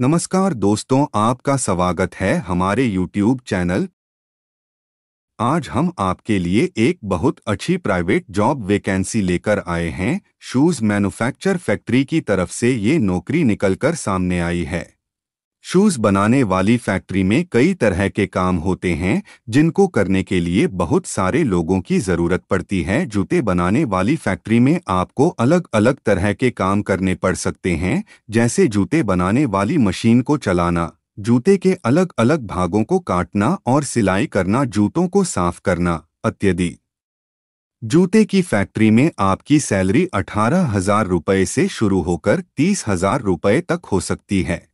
नमस्कार दोस्तों आपका स्वागत है हमारे YouTube चैनल आज हम आपके लिए एक बहुत अच्छी प्राइवेट जॉब वैकेंसी लेकर आए हैं शूज़ मैन्युफैक्चर फैक्ट्री की तरफ से ये नौकरी निकलकर सामने आई है शूज बनाने वाली फैक्ट्री में कई तरह के काम होते हैं जिनको करने के लिए बहुत सारे लोगों की जरूरत पड़ती है जूते बनाने वाली फैक्ट्री में आपको अलग अलग तरह के काम करने पड़ सकते हैं जैसे जूते बनाने वाली मशीन को चलाना जूते के अलग अलग भागों को काटना और सिलाई करना जूतों को साफ करना अत्यधि जूते की फैक्ट्री में आपकी सैलरी अठारह हजार रुपये से शुरू होकर तीस हजार रुपये तक हो सकती है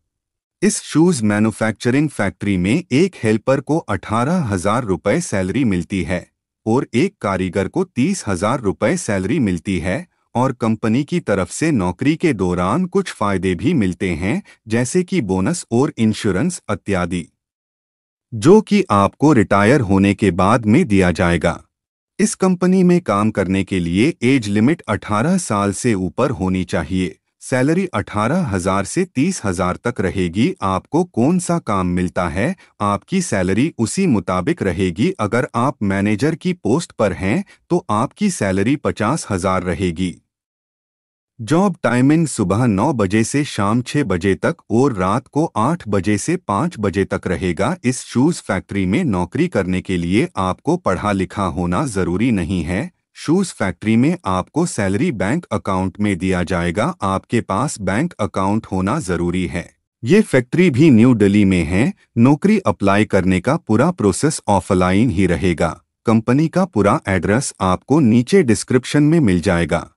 इस शूज मैन्युफैक्चरिंग फैक्ट्री में एक हेल्पर को अठारह हजार रुपये सैलरी मिलती है और एक कारीगर को तीस हजार रुपये सैलरी मिलती है और कंपनी की तरफ से नौकरी के दौरान कुछ फायदे भी मिलते हैं जैसे कि बोनस और इंश्योरेंस इत्यादि जो कि आपको रिटायर होने के बाद में दिया जाएगा इस कंपनी में काम करने के लिए एज लिमिट 18 साल से ऊपर होनी चाहिए सैलरी अठारह हजार से तीस हजार तक रहेगी आपको कौन सा काम मिलता है आपकी सैलरी उसी मुताबिक रहेगी अगर आप मैनेजर की पोस्ट पर हैं तो आपकी सैलरी पचास हजार रहेगी जॉब टाइमिंग सुबह नौ बजे से शाम छह बजे तक और रात को आठ बजे से पाँच बजे तक रहेगा इस शूज़ फैक्ट्री में नौकरी करने के लिए आपको पढ़ा लिखा होना ज़रूरी नहीं है शूज़ फैक्ट्री में आपको सैलरी बैंक अकाउंट में दिया जाएगा आपके पास बैंक अकाउंट होना ज़रूरी है ये फैक्ट्री भी न्यू दिल्ली में है नौकरी अप्लाई करने का पूरा प्रोसेस ऑफलाइन ही रहेगा कंपनी का पूरा एड्रेस आपको नीचे डिस्क्रिप्शन में मिल जाएगा